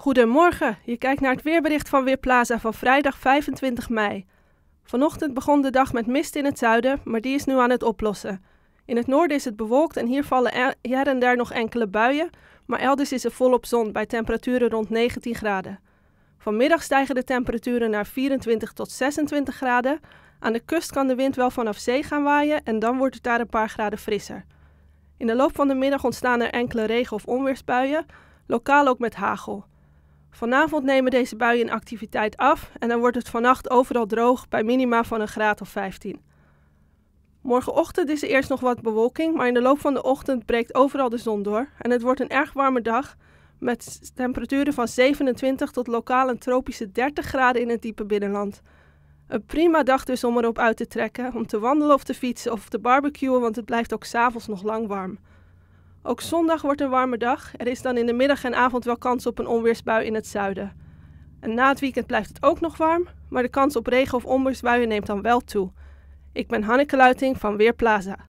Goedemorgen, je kijkt naar het weerbericht van Weerplaza van vrijdag 25 mei. Vanochtend begon de dag met mist in het zuiden, maar die is nu aan het oplossen. In het noorden is het bewolkt en hier vallen her en daar nog enkele buien, maar elders is er volop zon bij temperaturen rond 19 graden. Vanmiddag stijgen de temperaturen naar 24 tot 26 graden. Aan de kust kan de wind wel vanaf zee gaan waaien en dan wordt het daar een paar graden frisser. In de loop van de middag ontstaan er enkele regen- of onweersbuien, lokaal ook met hagel. Vanavond nemen deze buien in activiteit af en dan wordt het vannacht overal droog bij minima van een graad of 15. Morgenochtend is er eerst nog wat bewolking, maar in de loop van de ochtend breekt overal de zon door en het wordt een erg warme dag met temperaturen van 27 tot lokaal een tropische 30 graden in het diepe binnenland. Een prima dag dus om erop uit te trekken, om te wandelen of te fietsen of te barbecuen, want het blijft ook s'avonds nog lang warm. Ook zondag wordt een warme dag. Er is dan in de middag en avond wel kans op een onweersbui in het zuiden. En na het weekend blijft het ook nog warm, maar de kans op regen of onweersbuien neemt dan wel toe. Ik ben Hanneke Luiting van Weerplaza.